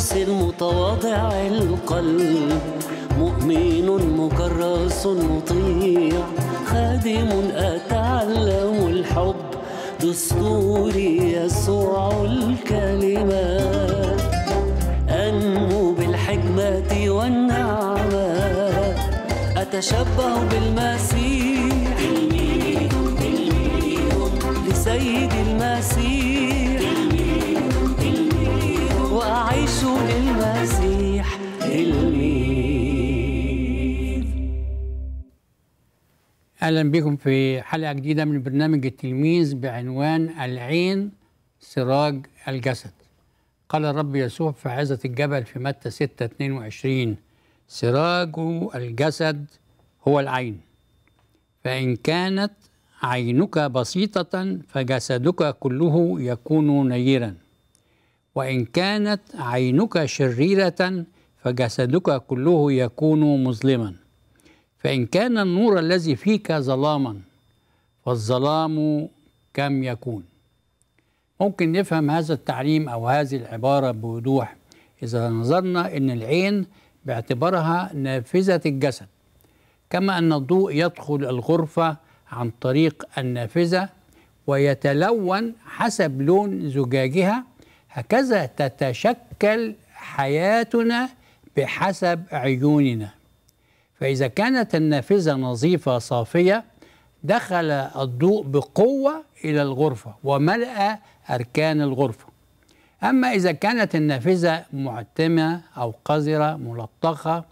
القوس المتواضع القلب مؤمن مكرس مطيع خادم أتعلم الحب دستور يسوع الكلمة أنمو بالحكمة والنعمة أتشبه بالمسيح لسيد المسيح تلميذ اهلا بكم في حلقه جديده من برنامج التلميذ بعنوان العين سراج الجسد قال الرب يسوع في عزة الجبل في متى 6 22 سراج الجسد هو العين فإن كانت عينك بسيطة فجسدك كله يكون نيرا وإن كانت عينك شريرة فجسدك كله يكون مظلما فإن كان النور الذي فيك ظلاما فالظلام كم يكون ممكن نفهم هذا التعليم أو هذه العبارة بوضوح إذا نظرنا أن العين باعتبارها نافذة الجسد كما أن الضوء يدخل الغرفة عن طريق النافذة ويتلون حسب لون زجاجها هكذا تتشكل حياتنا بحسب عيوننا فإذا كانت النافذة نظيفة صافية دخل الضوء بقوة إلى الغرفة وملأ أركان الغرفة أما إذا كانت النافذة معتمة أو قذرة ملطخة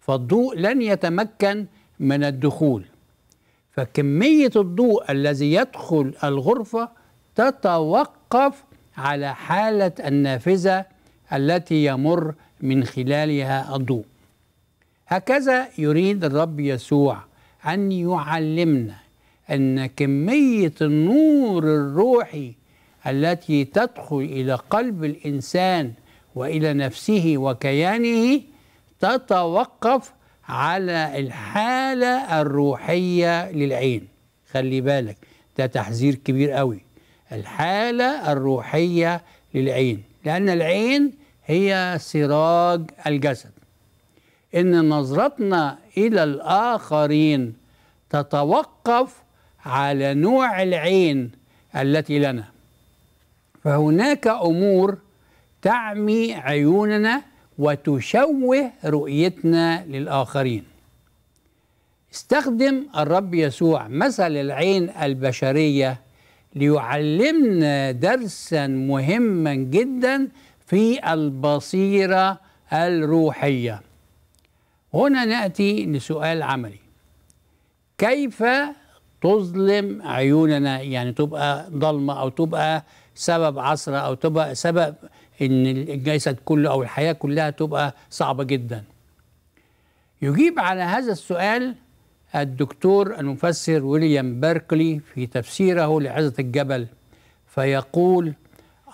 فالضوء لن يتمكن من الدخول فكمية الضوء الذي يدخل الغرفة تتوقف على حالة النافذة التي يمر من خلالها الضوء هكذا يريد الرب يسوع أن يعلمنا أن كمية النور الروحي التي تدخل إلى قلب الإنسان وإلى نفسه وكيانه تتوقف على الحالة الروحية للعين خلي بالك ده تحذير كبير قوي الحالة الروحية للعين لأن العين هي سراج الجسد إن نظرتنا إلى الآخرين تتوقف على نوع العين التي لنا فهناك أمور تعمي عيوننا وتشوه رؤيتنا للآخرين استخدم الرب يسوع مثل العين البشرية ليعلمنا درسا مهما جدا في البصيرة الروحية هنا نأتي لسؤال عملي كيف تظلم عيوننا يعني تبقى ضلمة أو تبقى سبب عصرة أو تبقى سبب إن الجسد كله أو الحياة كلها تبقى صعبة جدا يجيب على هذا السؤال الدكتور المفسر ويليام بيركلي في تفسيره لعزة الجبل فيقول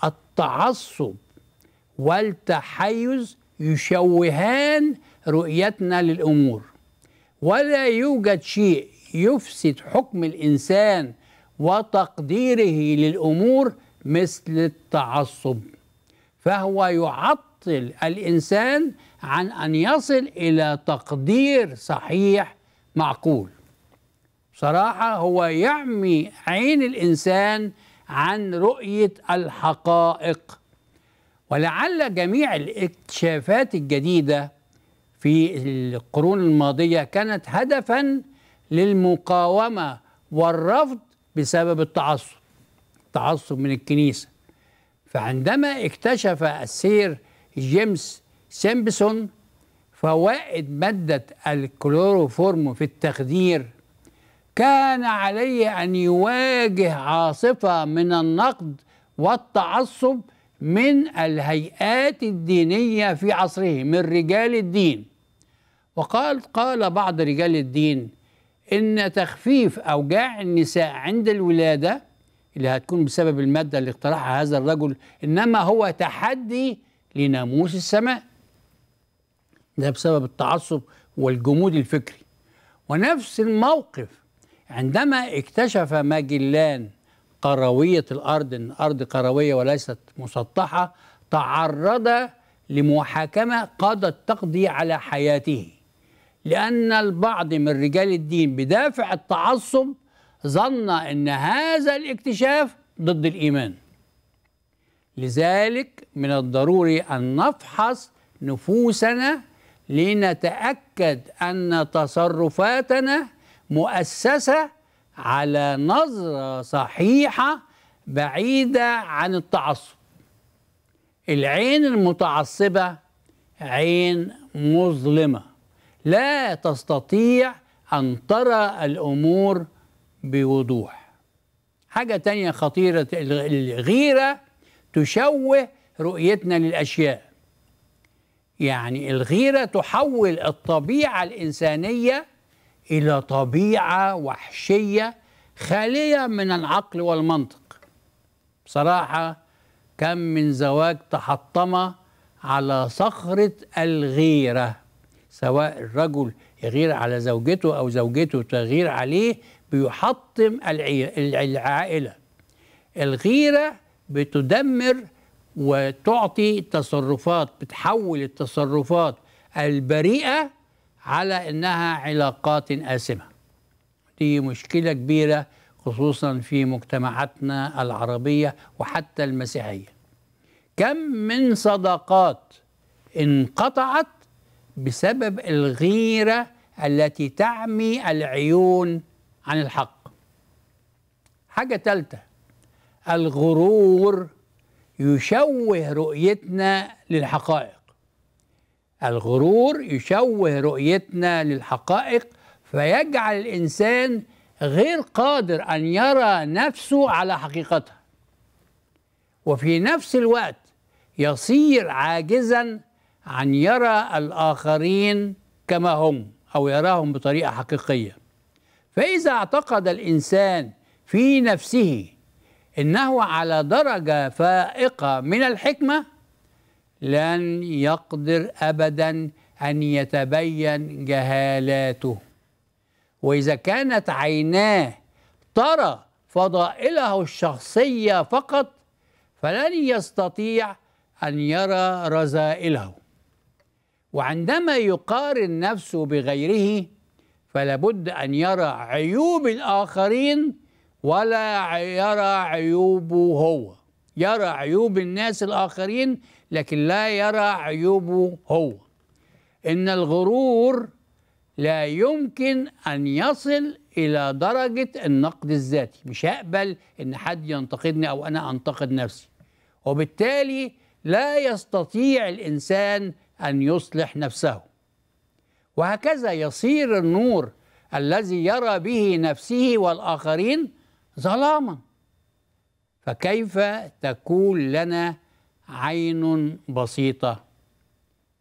التعصب والتحيز يشوهان رؤيتنا للأمور ولا يوجد شيء يفسد حكم الإنسان وتقديره للأمور مثل التعصب فهو يعطل الإنسان عن أن يصل إلى تقدير صحيح معقول بصراحة هو يعمي عين الإنسان عن رؤية الحقائق ولعل جميع الاكتشافات الجديدة في القرون الماضية كانت هدفا للمقاومة والرفض بسبب التعصب التعصب من الكنيسة فعندما اكتشف السير جيمس سيمبسون فوائد مادة الكلوروفورم في التخدير كان عليه أن يواجه عاصفة من النقد والتعصب من الهيئات الدينية في عصره من رجال الدين وقال قال بعض رجال الدين إن تخفيف أوجاع النساء عند الولادة اللي هتكون بسبب المادة اللي اقترحها هذا الرجل إنما هو تحدي لناموس السماء ده بسبب التعصب والجمود الفكري ونفس الموقف عندما اكتشف ماجلان قروية الأرض إن الأرض قروية وليست مسطحة تعرض لمحاكمة قادت تقضي على حياته لأن البعض من رجال الدين بدافع التعصب ظن أن هذا الاكتشاف ضد الإيمان لذلك من الضروري أن نفحص نفوسنا لنتأكد أن تصرفاتنا مؤسسة على نظرة صحيحة بعيدة عن التعصب العين المتعصبة عين مظلمة لا تستطيع أن ترى الأمور بوضوح حاجة تانية خطيرة الغيرة تشوه رؤيتنا للأشياء يعني الغيرة تحول الطبيعة الإنسانية إلى طبيعة وحشية خالية من العقل والمنطق بصراحة كم من زواج تحطم على صخرة الغيرة سواء الرجل يغير على زوجته أو زوجته تغير عليه بيحطم العائلة الغيرة بتدمر وتعطي تصرفات بتحول التصرفات البريئة على أنها علاقات آسمة دي مشكلة كبيرة خصوصا في مجتمعاتنا العربية وحتى المسيحية كم من صداقات انقطعت بسبب الغيرة التي تعمي العيون عن الحق حاجة ثالثة الغرور يشوه رؤيتنا للحقائق الغرور يشوه رؤيتنا للحقائق فيجعل الانسان غير قادر ان يرى نفسه على حقيقتها وفي نفس الوقت يصير عاجزا عن يرى الاخرين كما هم او يراهم بطريقه حقيقيه فاذا اعتقد الانسان في نفسه إنه على درجة فائقة من الحكمة لن يقدر أبدا أن يتبين جهالاته وإذا كانت عيناه ترى فضائله الشخصية فقط فلن يستطيع أن يرى رذائله وعندما يقارن نفسه بغيره فلابد أن يرى عيوب الآخرين ولا يرى عيوبه هو يرى عيوب الناس الآخرين لكن لا يرى عيوبه هو إن الغرور لا يمكن أن يصل إلى درجة النقد الذاتي مش هقبل إن حد ينتقدني أو أنا أنتقد نفسي وبالتالي لا يستطيع الإنسان أن يصلح نفسه وهكذا يصير النور الذي يرى به نفسه والآخرين ظلاما فكيف تكون لنا عين بسيطة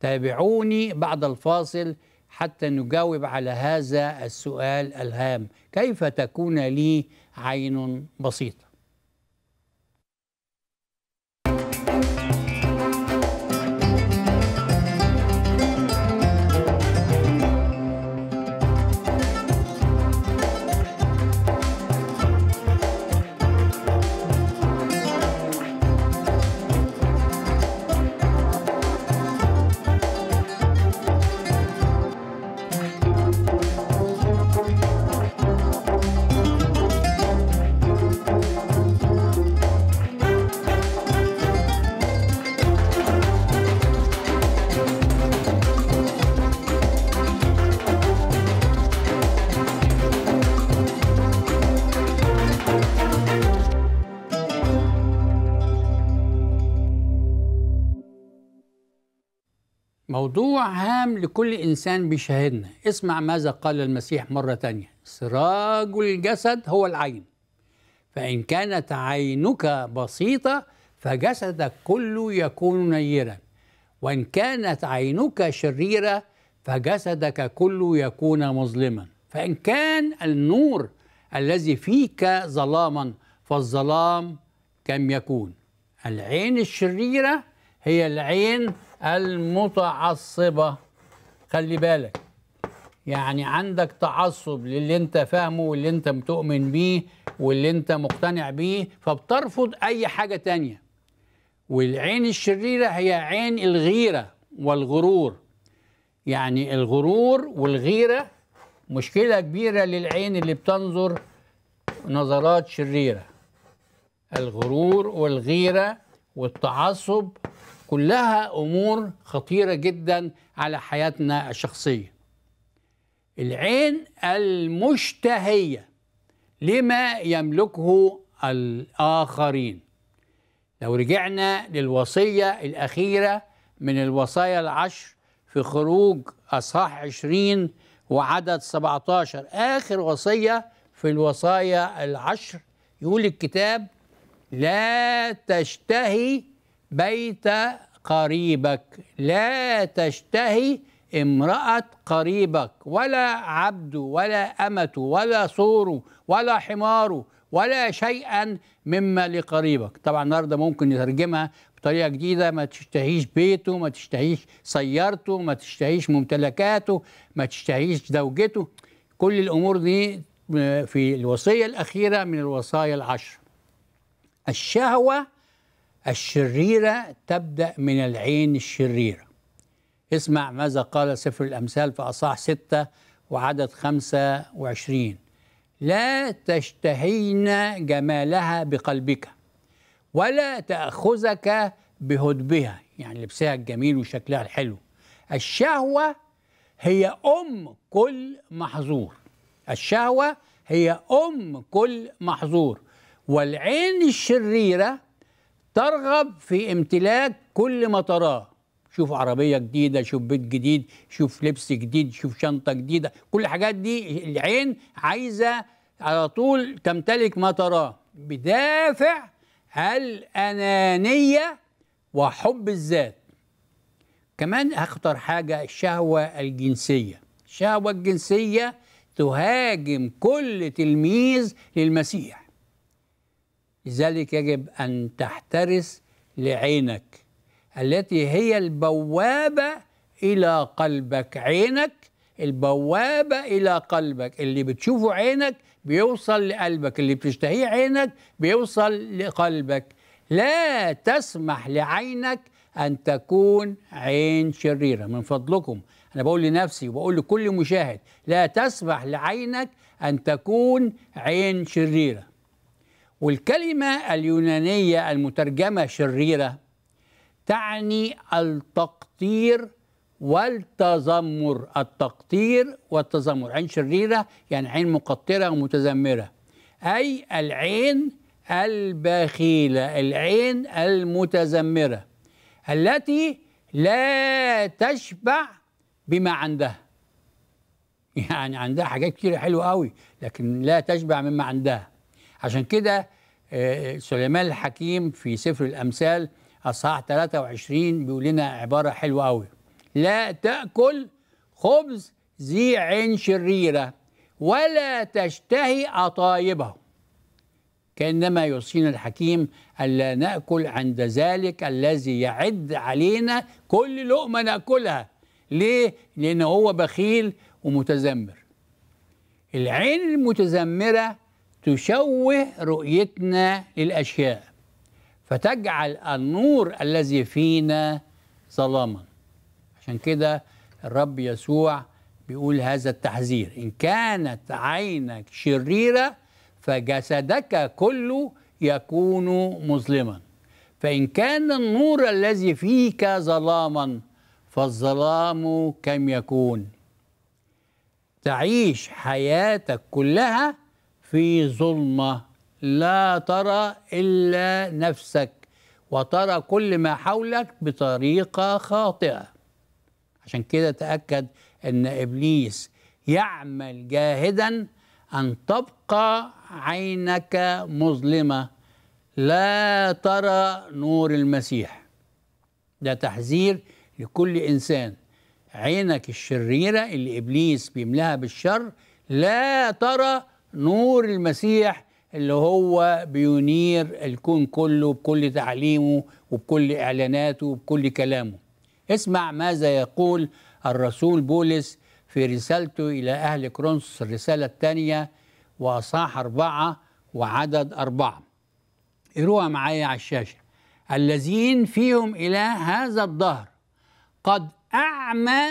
تابعوني بعد الفاصل حتى نجاوب على هذا السؤال الهام كيف تكون لي عين بسيطة موضوع هام لكل إنسان بيشاهدنا اسمع ماذا قال المسيح مرة تانية سراج الجسد هو العين فإن كانت عينك بسيطة فجسدك كله يكون نيرا وإن كانت عينك شريرة فجسدك كله يكون مظلما فإن كان النور الذي فيك ظلاما فالظلام كم يكون العين الشريرة هي العين المتعصبة خلي بالك يعني عندك تعصب للي انت فاهمه واللي انت بتؤمن بيه واللي انت مقتنع بيه فبترفض اي حاجة تانية والعين الشريرة هي عين الغيرة والغرور يعني الغرور والغيرة مشكلة كبيرة للعين اللي بتنظر نظرات شريرة الغرور والغيرة والتعصب كلها امور خطيره جدا على حياتنا الشخصيه العين المشتهيه لما يملكه الاخرين لو رجعنا للوصيه الاخيره من الوصايا العشر في خروج اصحاح 20 وعدد 17 اخر وصيه في الوصايا العشر يقول الكتاب لا تشتهي بيت قريبك لا تشتهي امرأة قريبك ولا عبد ولا أمة ولا صور ولا حمار ولا شيئا مما لقريبك طبعا النهارده ممكن نترجمها بطريقه جديده ما تشتهيش بيته ما تشتهيش سيارته ما تشتهيش ممتلكاته ما تشتهيش زوجته كل الامور دي آه، في الوصيه الاخيره من الوصايا العشر الشهوه الشريرة تبدأ من العين الشريرة اسمع ماذا قال سفر الأمثال في أصح ستة وعدد خمسة وعشرين لا تشتهين جمالها بقلبك ولا تأخذك بهدبها يعني لبسها الجميل وشكلها الحلو الشهوة هي أم كل محظور الشهوة هي أم كل محظور والعين الشريرة ترغب في امتلاك كل ما تراه شوف عربيه جديده شوف بيت جديد شوف لبس جديد شوف شنطه جديده كل الحاجات دي العين عايزه على طول تمتلك ما تراه بدافع الانانيه وحب الذات كمان اخطر حاجه الشهوه الجنسيه الشهوه الجنسيه تهاجم كل تلميذ للمسيح لذلك يجب أن تحترس لعينك التي هي البوابة إلى قلبك عينك البوابة إلى قلبك اللي بتشوفه عينك بيوصل لقلبك اللي بتشتهيه عينك بيوصل لقلبك لا تسمح لعينك أن تكون عين شريرة من فضلكم أنا بقول لنفسي وبقول لكل مشاهد لا تسمح لعينك أن تكون عين شريرة والكلمة اليونانية المترجمة شريرة تعني التقطير والتذمر التقطير والتذمر عين شريرة يعني عين مقطرة ومتذمرة أي العين البخيلة العين المتذمرة التي لا تشبع بما عندها يعني عندها حاجات كتير حلوة قوي لكن لا تشبع مما عندها عشان كده آه، سليمان الحكيم في سفر الأمثال أصحاح 23 بيقول لنا عبارة حلوة قوي لا تأكل خبز ذي عين شريرة ولا تشتهي أطايبه كانما يوصينا الحكيم الا ناكل عند ذلك الذي يعد علينا كل لقمه ناكلها ليه لان هو بخيل ومتذمر العين المتذمره تشوه رؤيتنا للاشياء فتجعل النور الذي فينا ظلاما عشان كده الرب يسوع بيقول هذا التحذير ان كانت عينك شريره فجسدك كله يكون مظلما فان كان النور الذي فيك ظلاما فالظلام كم يكون تعيش حياتك كلها في ظلمه لا ترى الا نفسك وترى كل ما حولك بطريقه خاطئه عشان كده تاكد ان ابليس يعمل جاهدا ان تبقى عينك مظلمه لا ترى نور المسيح ده تحذير لكل انسان عينك الشريره اللي ابليس بيملاها بالشر لا ترى نور المسيح اللي هو بينير الكون كله بكل تعليمه وبكل إعلاناته وبكل كلامه اسمع ماذا يقول الرسول بولس في رسالته إلى أهل كرونس الرسالة الثانية وأصحاح أربعة وعدد أربعة اروها معايا على الشاشة الذين فيهم إله هذا الدهر قد أعمى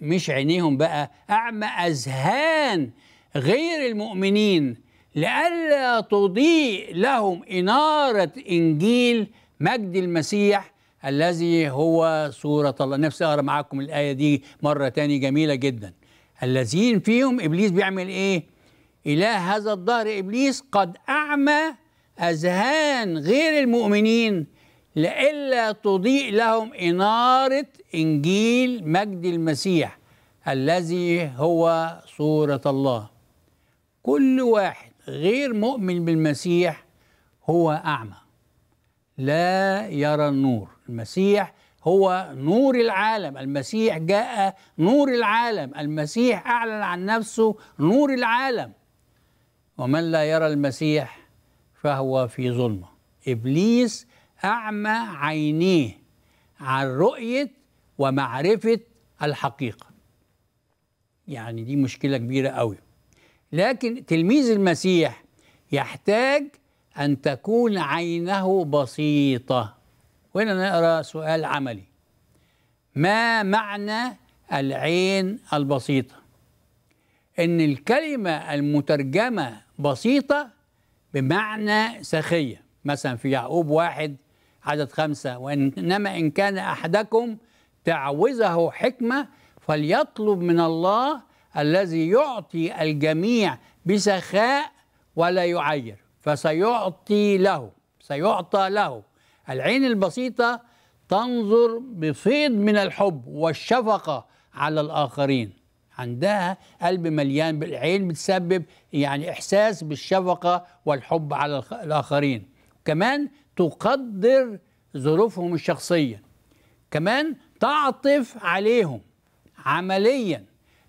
مش عينيهم بقى أعمى أذهان غير المؤمنين لئلا تضيء لهم إنارة إنجيل مجد المسيح الذي هو صورة الله نفسي أقرأ معاكم الآية دي مرة تانية جميلة جدا الذين فيهم إبليس بيعمل إيه؟ إله هذا الدهر إبليس قد أعمى أذهان غير المؤمنين لئلا تضيء لهم إنارة إنجيل مجد المسيح الذي هو صورة الله كل واحد غير مؤمن بالمسيح هو أعمى لا يرى النور المسيح هو نور العالم المسيح جاء نور العالم المسيح أعلن عن نفسه نور العالم ومن لا يرى المسيح فهو في ظلمة إبليس أعمى عينيه عن رؤية ومعرفة الحقيقة يعني دي مشكلة كبيرة قوي لكن تلميذ المسيح يحتاج أن تكون عينه بسيطة وهنا نقرأ سؤال عملي ما معنى العين البسيطة إن الكلمة المترجمة بسيطة بمعنى سخية مثلا في يعقوب واحد عدد خمسة وإنما إن كان أحدكم تعوزه حكمة فليطلب من الله الذي يعطي الجميع بسخاء ولا يعير فسيعطي له سيعطى له العين البسيطة تنظر بفيض من الحب والشفقة على الآخرين عندها قلب مليان بالعين بتسبب يعني إحساس بالشفقة والحب على الآخرين كمان تقدر ظروفهم الشخصية كمان تعطف عليهم عمليا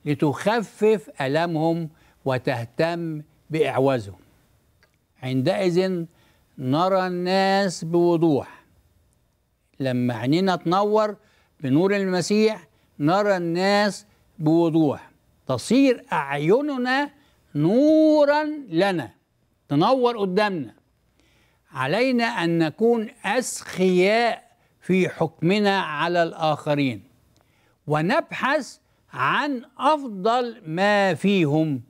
لتخفف ألمهم وتهتم بإعوازهم عندئذ نرى الناس بوضوح لما عينينا تنور بنور المسيح نرى الناس بوضوح تصير أعيننا نورا لنا تنور قدامنا علينا أن نكون أسخياء في حكمنا على الآخرين ونبحث عن أفضل ما فيهم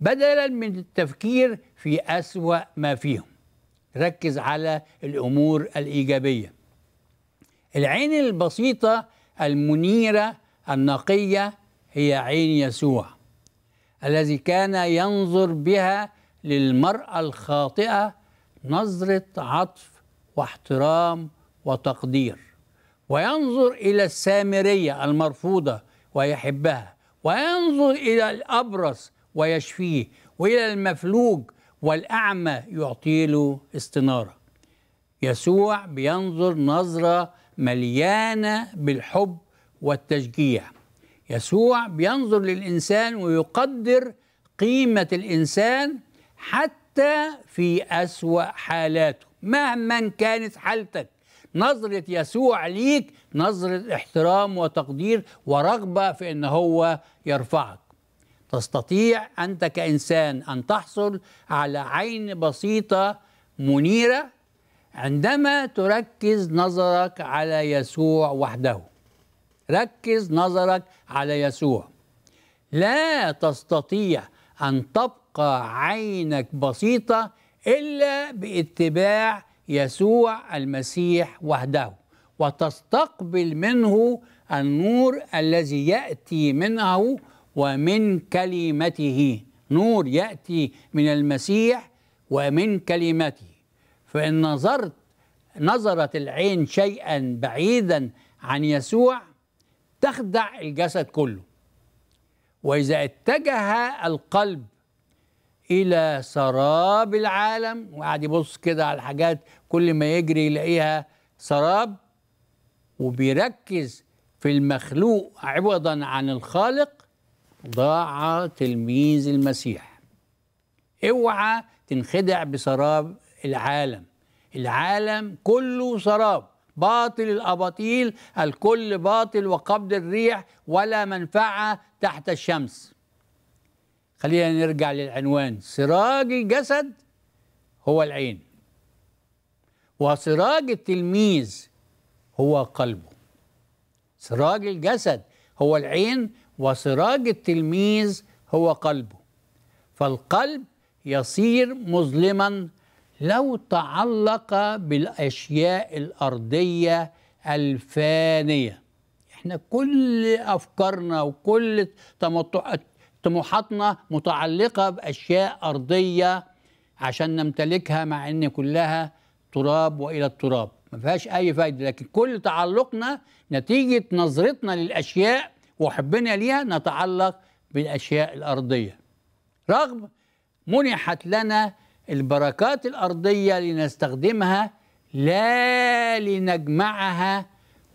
بدلا من التفكير في أسوأ ما فيهم ركز على الأمور الإيجابية العين البسيطة المنيرة النقية هي عين يسوع الذي كان ينظر بها للمرأة الخاطئة نظرة عطف واحترام وتقدير وينظر إلى السامرية المرفوضة ويحبها وينظر إلى الأبرص ويشفيه وإلى المفلوج والأعمى يعطي له استنارة يسوع بينظر نظرة مليانة بالحب والتشجيع يسوع بينظر للإنسان ويقدر قيمة الإنسان حتى في أسوأ حالاته مهما كانت حالتك نظرة يسوع ليك نظرة احترام وتقدير ورغبة في أن هو يرفعك تستطيع أنت كإنسان أن تحصل على عين بسيطة منيرة عندما تركز نظرك على يسوع وحده ركز نظرك على يسوع لا تستطيع أن تبقى عينك بسيطة إلا باتباع يسوع المسيح وحده وتستقبل منه النور الذي ياتي منه ومن كلمته نور ياتي من المسيح ومن كلمته فان نظرت نظرت العين شيئا بعيدا عن يسوع تخدع الجسد كله واذا اتجه القلب الى سراب العالم وقعد يبص كده على الحاجات كل ما يجري يلاقيها سراب وبيركز في المخلوق عوضا عن الخالق ضاع تلميذ المسيح اوعى تنخدع بسراب العالم العالم كله سراب باطل الاباطيل الكل باطل وقبض الريح ولا منفعه تحت الشمس خلينا نرجع للعنوان سراج الجسد هو العين وسراج التلميذ هو قلبه سراج الجسد هو العين وسراج التلميذ هو قلبه فالقلب يصير مظلما لو تعلق بالاشياء الارضيه الفانيه احنا كل افكارنا وكل تمطع طموحاتنا متعلقة بأشياء أرضية عشان نمتلكها مع إن كلها تراب وإلى التراب ما فيهاش أي فايدة لكن كل تعلقنا نتيجة نظرتنا للأشياء وحبنا ليها نتعلق بالأشياء الأرضية رغم منحت لنا البركات الأرضية لنستخدمها لا لنجمعها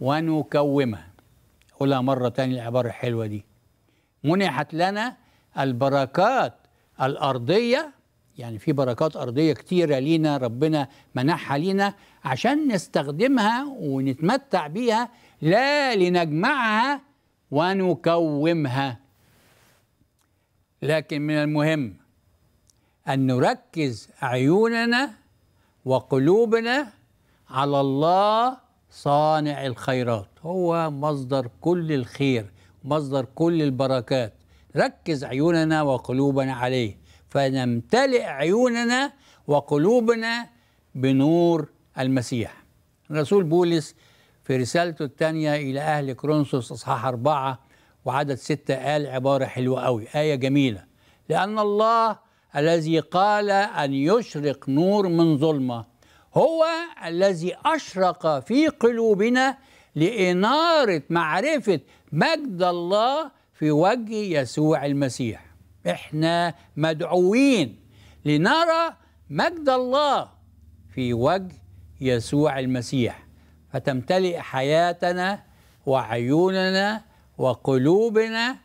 ونكومها قولها مرة تانية العبارة الحلوة دي منحت لنا البركات الأرضية يعني في بركات أرضية كتيرة لينا ربنا منحها لينا عشان نستخدمها ونتمتع بيها لا لنجمعها ونكومها لكن من المهم أن نركز عيوننا وقلوبنا على الله صانع الخيرات هو مصدر كل الخير مصدر كل البركات ركز عيوننا وقلوبنا عليه فنمتلئ عيوننا وقلوبنا بنور المسيح الرسول بولس في رسالته الثانية إلى أهل كرونسوس إصحاح أربعة وعدد ستة قال عبارة حلوة أوي آية جميلة لأن الله الذي قال أن يشرق نور من ظلمة هو الذي أشرق في قلوبنا لإنارة معرفة مجد الله في وجه يسوع المسيح احنا مدعوين لنرى مجد الله في وجه يسوع المسيح فتمتلئ حياتنا وعيوننا وقلوبنا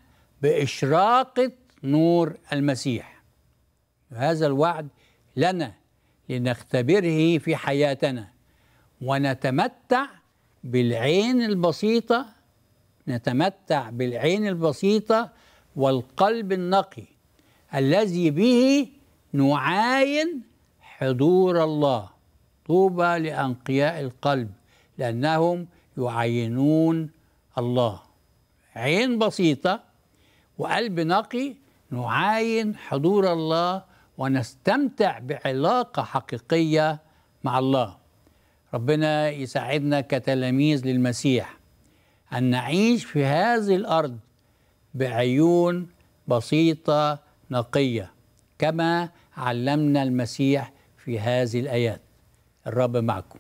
بإشراقة نور المسيح هذا الوعد لنا لنختبره في حياتنا ونتمتع بالعين البسيطة نتمتع بالعين البسيطة والقلب النقي الذي به نعاين حضور الله طوبى لأنقياء القلب لأنهم يعينون الله عين بسيطة وقلب نقي نعاين حضور الله ونستمتع بعلاقة حقيقية مع الله ربنا يساعدنا كتلاميذ للمسيح أن نعيش في هذه الأرض بعيون بسيطة نقية كما علمنا المسيح في هذه الآيات الرب معكم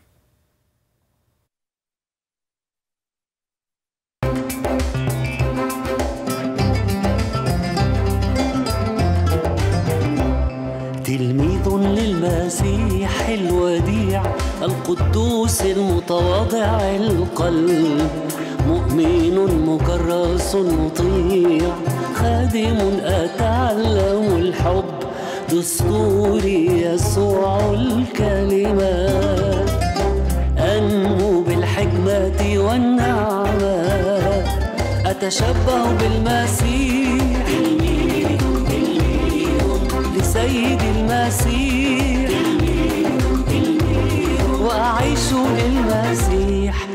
تلميذ للمسيح الوديع القدوس المتواضع القلب مؤمن مكرس مطيع خادم أتعلم الحب دستوري يسوع الكلمات أنمو بالحكمة والنعمة أتشبه بالمسيح لسيد المسيح وأعيش للمسيح